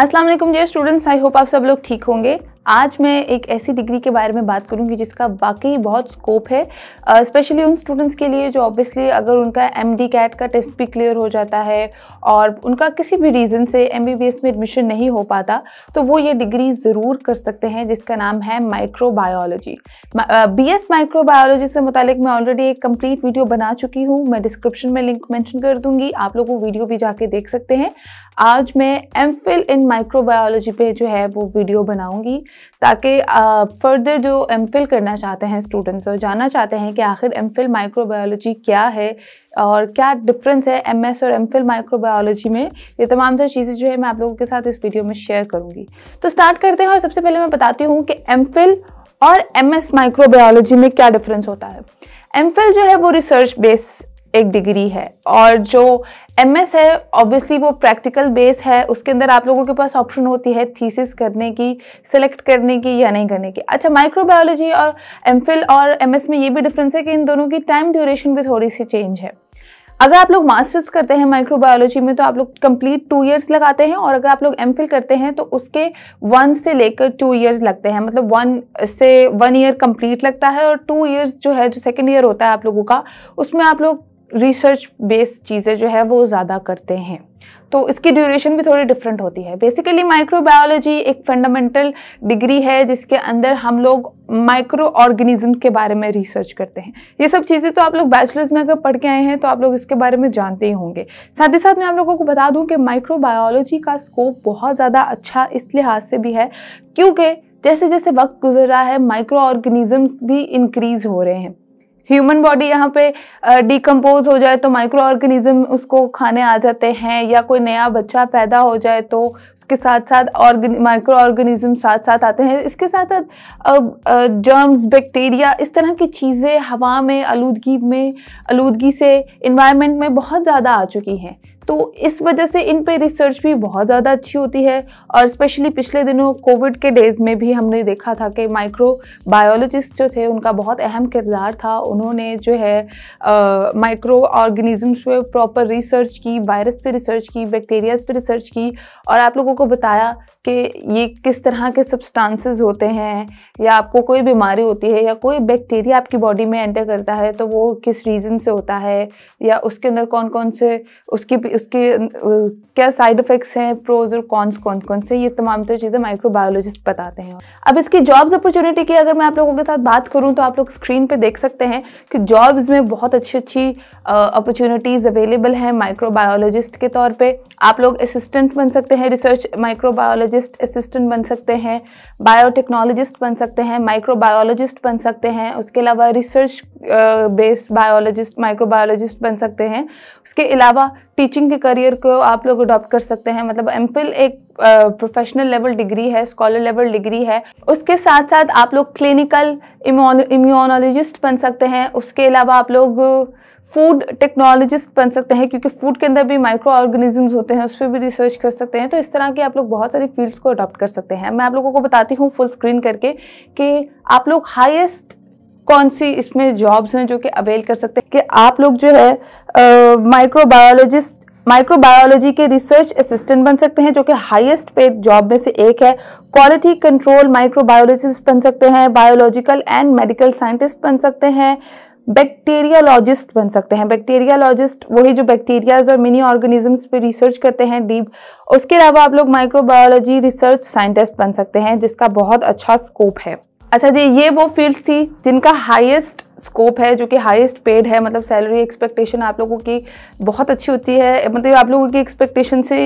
Aslam ji dear students I hope आप सब लोग ठीक होंगे आज मैं एक ऐसी डिग्री के बारे में बात करूँगी जिसका वाकई बहुत स्कोप है स्पेशली uh, उन स्टूडेंट्स के लिए जो ऑब्वियसली अगर उनका एम कैट का टेस्ट भी क्लियर हो जाता है और उनका किसी भी रीज़न से एम में एडमिशन नहीं हो पाता तो वो ये डिग्री ज़रूर कर सकते हैं जिसका नाम है माइक्रोबायोलॉजी बी एस माइक्रोबायोलॉजी से मुतल मैं ऑलरेडी एक कंप्लीट वीडियो बना चुकी हूँ मैं डिस्क्रिप्शन में लिंक मैंशन कर दूंगी आप लोग वो वीडियो भी जाके देख सकते हैं आज मैं एम इन माइक्रोबायोलॉजी पे जो है वो वीडियो बनाऊंगी ताकि फर्दर जो एम करना चाहते हैं स्टूडेंट्स और जानना चाहते हैं कि आखिर एम माइक्रोबायोलॉजी क्या है और क्या डिफरेंस है एम और एमफिल माइक्रोबायोलॉजी में ये तमाम सारी चीज़ें जो है मैं आप लोगों के साथ इस वीडियो में शेयर करूँगी तो स्टार्ट करते हैं और सबसे पहले मैं बताती हूँ कि एम और एम माइक्रोबायोलॉजी में क्या डिफरेंस होता है एम जो है वो रिसर्च बेस एक डिग्री है और जो एम एस है ऑब्वियसली वो प्रैक्टिकल बेस है उसके अंदर आप लोगों के पास ऑप्शन होती है थीसिस करने की सेलेक्ट करने की या नहीं करने की अच्छा माइक्रोबायोलॉजी और एम फिल और एम एस में ये भी डिफरेंस है कि इन दोनों की टाइम ड्यूरेशन भी थोड़ी सी चेंज है अगर आप लोग मास्टर्स करते हैं माइक्रोबायोलॉजी में तो आप लोग कंप्लीट टू इयर्स लगाते हैं और अगर आप लोग एम करते हैं तो उसके वन से लेकर टू इयर्स लगते हैं मतलब वन से वन ईयर कंप्लीट लगता है और टू इयर्स जो है जो सेकेंड ईयर होता है आप लोगों का उसमें आप लोग रिसर्च बेस्ड चीज़ें जो है वो ज़्यादा करते हैं तो इसकी ड्यूरेशन भी थोड़ी डिफरेंट होती है बेसिकली माइक्रोबायोलॉजी एक फंडामेंटल डिग्री है जिसके अंदर हम लोग माइक्रो ऑर्गेनिज्म के बारे में रिसर्च करते हैं ये सब चीज़ें तो आप लोग बैचलर्स में अगर पढ़ के आए हैं तो आप लोग इसके बारे में जानते ही होंगे साथ ही साथ मैं आप लोगों को बता दूं कि माइक्रोबायोलॉजी का स्कोप बहुत ज़्यादा अच्छा इस लिहाज से भी है क्योंकि जैसे जैसे वक्त गुजर रहा है माइक्रो ऑर्गेनिजम्स भी इंक्रीज़ हो रहे हैं ह्यूमन बॉडी यहाँ पे डिकम्पोज हो जाए तो माइक्रो ऑर्गेनिज्म उसको खाने आ जाते हैं या कोई नया बच्चा पैदा हो जाए तो उसके साथ साथ ऑर्गन माइक्रो ऑर्गेनिज्म साथ साथ आते हैं इसके साथ साथ जर्म्स बैक्टीरिया इस तरह की चीज़ें हवा में आलूदगी में आलूदगी से इन्वायरमेंट में बहुत ज़्यादा आ चुकी हैं तो इस वजह से इन पे रिसर्च भी बहुत ज़्यादा अच्छी होती है और स्पेशली पिछले दिनों कोविड के डेज़ में भी हमने देखा था कि माइक्रो बायोलॉजिस्ट जो थे उनका बहुत अहम किरदार था उन्होंने जो है माइक्रो ऑर्गेनिजम्स पे प्रॉपर रिसर्च की वायरस पे रिसर्च की बैक्टीरियाज पे रिसर्च की और आप लोगों को बताया कि ये किस तरह के सब्सटांसिस होते हैं या आपको कोई बीमारी होती है या कोई बैक्टीरिया आपकी बॉडी में एंटर करता है तो वो किस रीज़न से होता है या उसके अंदर कौन कौन से उसकी उसके क्या साइड इफ़ेक्ट्स हैं प्रोज और कॉन्स कौन कौन से ये तमाम तो चीज़ें माइक्रोबायोलॉजिस्ट बताते हैं अब इसकी जॉब्स अपॉर्चुनिटी की अगर मैं आप लोगों के साथ बात करूँ तो आप लोग स्क्रीन पर देख सकते हैं कि जॉब्स में बहुत अच्छी अच्छी अपॉर्चुनिटीज़ अवेलेबल हैं माइक्रोबायोलॉजिस्ट के तौर पर आप लोग असिस्टेंट बन सकते हैं रिसर्च माइक्रोबायोलॉजिस्ट असिस्टेंट बन सकते हैं बायोटेक्नोलॉजिस्ट बन सकते हैं माइक्रोबायोलॉजिस्ट बन सकते हैं उसके अलावा रिसर्च बेस्ड बायोलॉजिस्ट माइक्रोबायोलॉजिस्ट बन सकते हैं उसके अलावा टीचिंग के करियर को आप लोग अडॉप्ट कर सकते हैं मतलब एम एक प्रोफेशनल लेवल डिग्री है स्कॉलर लेवल डिग्री है उसके साथ साथ आप लोग क्लिनिकल इम्यूनोलॉजिस्ट बन सकते हैं उसके अलावा आप लोग फूड टेक्नोलॉजिस्ट बन सकते हैं क्योंकि फूड के अंदर भी माइक्रो ऑर्गेनिजम्स होते हैं उस पर भी रिसर्च कर सकते हैं तो इस तरह के आप लोग बहुत सारी फील्ड्स को अडॉप्ट कर सकते हैं मैं आप लोगों को बताती हूँ फुल स्क्रीन करके कि आप लोग हाईएस्ट कौन सी इसमें जॉब्स हैं जो कि अवेल कर सकते हैं कि आप लोग जो है माइक्रोबायोलॉजिस्ट माइक्रोबायोलॉजी के रिसर्च असिस्टेंट बन सकते हैं जो कि हाईएस्ट पेड जॉब में से एक है क्वालिटी कंट्रोल माइक्रोबायोलॉजिस्ट बन सकते हैं बायोलॉजिकल एंड मेडिकल साइंटिस्ट बन सकते हैं बैक्टीरियालॉजिस्ट बन सकते हैं बैक्टीरियालॉजिस्ट वही जो बैक्टीरियाज और मिनी ऑर्गेनिजम्स पे रिसर्च करते हैं डीप उसके अलावा आप लोग माइक्रोबायोलॉजी रिसर्च साइंटिस्ट बन सकते हैं जिसका बहुत अच्छा स्कोप है अच्छा जी ये वो फील्ड थी जिनका हाईएस्ट स्कोप है जो कि हाईएस्ट पेड है मतलब सैलरी एक्सपेक्टेशन आप लोगों की बहुत अच्छी होती है मतलब आप लोगों की एक्सपेक्टेशन से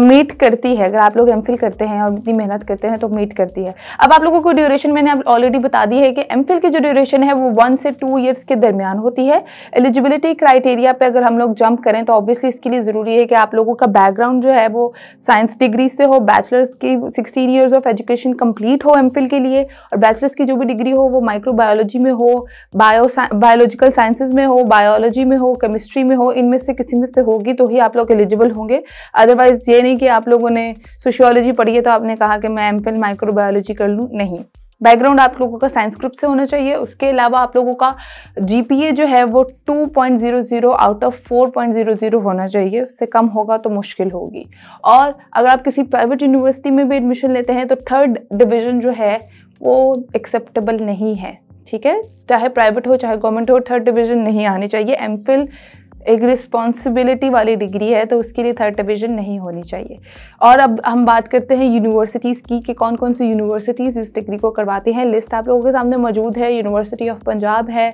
मीट करती है अगर आप लोग एम करते हैं और इतनी मेहनत करते हैं तो मीट करती है अब आप लोगों को ड्यूरेशन मैंने ऑलरेडी बता दी है कि एम की जो ड्यूरेशन है वो वन से टू ईयर्स के दरमियान होती है एलिजिबिलिटी क्राइटेरिया पर अगर हम लोग जंप करें तो ऑब्वियसली इसके लिए ज़रूरी है कि आप लोगों का बैकग्राउंड जो है वो साइंस डिग्री से हो बैचलर्स की sixteen years of education complete हो एम के लिए और बैचलर्स की जो भी डिग्री हो वो माइक्रोबायोलॉजी में हो बायो बायोलॉजिकल साइंसेज में हो बायोलॉजी में हो केमिस्ट्री में हो इनमें से किसी में से होगी तो ही आप लोग एलिजिबल होंगे अदरवाइज़ ये नहीं कि आप लोगों ने सोशियोलॉजी पढ़ी है तो आपने कहा कि मैं एम फिल माइक्रोबायोलॉजी कर लूँ नहीं बैकग्राउंड आप लोगों का साइंस ग्रुप से होना चाहिए उसके अलावा आप लोगों का जीपीए जो है वो 2.00 आउट ऑफ 4.00 होना चाहिए उससे कम होगा तो मुश्किल होगी और अगर आप किसी प्राइवेट यूनिवर्सिटी में भी एडमिशन लेते हैं तो थर्ड डिवीज़न जो है वो एक्सेप्टेबल नहीं है ठीक है चाहे प्राइवेट हो चाहे गवर्नमेंट हो थर्ड डिवीजन नहीं आनी चाहिए एम एक रिस्पॉन्सिबिलिटी वाली डिग्री है तो उसके लिए थर्ड डिवीज़न नहीं होनी चाहिए और अब हम बात करते हैं यूनिवर्सिटीज़ की कि कौन कौन सी यूनिवर्सिटीज़ इस डिग्री को करवाती हैं लिस्ट आप लोगों के सामने मौजूद है यूनिवर्सिटी ऑफ पंजाब है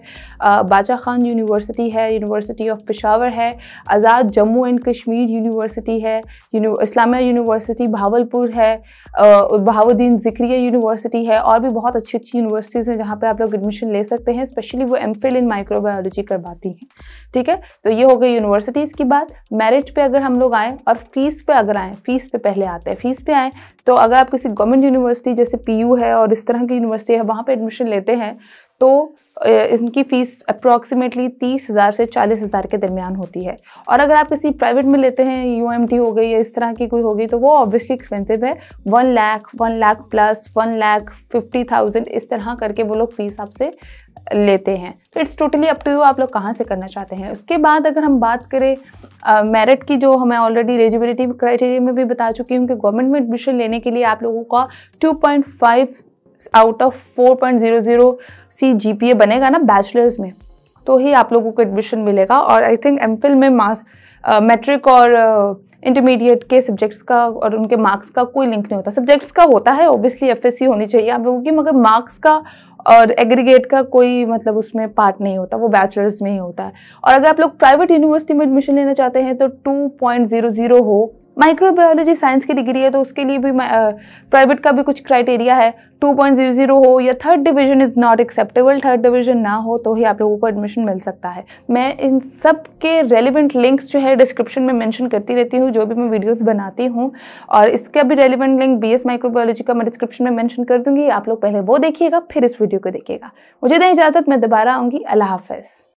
बाजा खान यूनिवर्सिटी है यूनिवर्सिटी ऑफ पिशावर है आज़ाद जम्मू एंड कश्मीर यूनिवर्सिटी है इस्लामिया यूनिवर्सिटी भावलपुर है बहाउद्दीन जिक्रिया यूनिवर्सिटी है और भी बहुत अच्छी अच्छी यूनिवर्सिटीज़ हैं जहाँ पर आप लोग एडमिशन ले सकते हैं स्पेशली वो एम इन माइक्रोबायोलॉजी करवाती हैं ठीक है तो ये हो गई यूनिवर्सिटीज़ की बात मेरिट पे अगर हम लोग आएँ और फीस पे अगर आएँ फीस पे पहले आते हैं फीस पे आएँ तो अगर आप किसी गवर्नमेंट यूनिवर्सिटी जैसे पीयू है और इस तरह की यूनिवर्सिटी है वहाँ पर एडमिशन लेते हैं तो इनकी फ़ीस अप्रॉक्सीमेटली तीस हज़ार से चालीस हज़ार के दरमियान होती है और अगर आप किसी प्राइवेट में लेते हैं यू हो गई या इस तरह की कोई होगी तो वो ऑब्वियसली एक्सपेंसिव है one lakh one lakh plus one lakh fifty thousand इस तरह करके वो लोग फ़ीस आपसे लेते हैं तो it's totally up to you आप लोग कहाँ से करना चाहते हैं उसके बाद अगर हम बात करें मेरिट की जो हमें ऑलरेडी एलिजिबिलिटी क्राइटेरिया में भी बता चुकी हूँ कि गवर्नमेंट में एडमिशन लेने करने के लिए आप लोगों का 2.5 point out of 4.00 CGPA बनेगा ना बैचलर्स में तो ही आप लोगों को एडमिशन मिलेगा और आई थिंक एम में मैट्रिक uh, और इंटरमीडिएट uh, के सब्जेक्ट्स का और उनके मार्क्स का कोई लिंक नहीं होता सब्जेक्ट्स का होता है ऑब्वियसली एफएससी होनी चाहिए आप लोगों की मगर मार्क्स का और एग्रीगेट का कोई मतलब उसमें पार्ट नहीं होता वो बैचलर्स में ही होता है और अगर आप लोग प्राइवेट यूनिवर्सिटी में एडमिशन लेना चाहते हैं तो 2.00 हो माइक्रोबायोलॉजी साइंस की डिग्री है तो उसके लिए भी प्राइवेट का भी कुछ क्राइटेरिया है 2.00 हो या third division is not acceptable third division ना हो तो ही आप लोगों को एडमिशन मिल सकता है मैं इन सब के रेलिवेंट लिंक्स जो है डिस्क्रिप्शन में मेंशन करती रहती हूँ जो भी मैं वीडियोस बनाती हूँ और इसका भी relevant link B S microbiology का मैं डिस्क्रिप्शन में मैंशन कर दूँगी आप लोग पहले वो देखिएगा फिर इस वीडियो को देखिएगा मुझे नहीं इजाज़त मैं दोबारा आऊँगी अल्लाह हाफ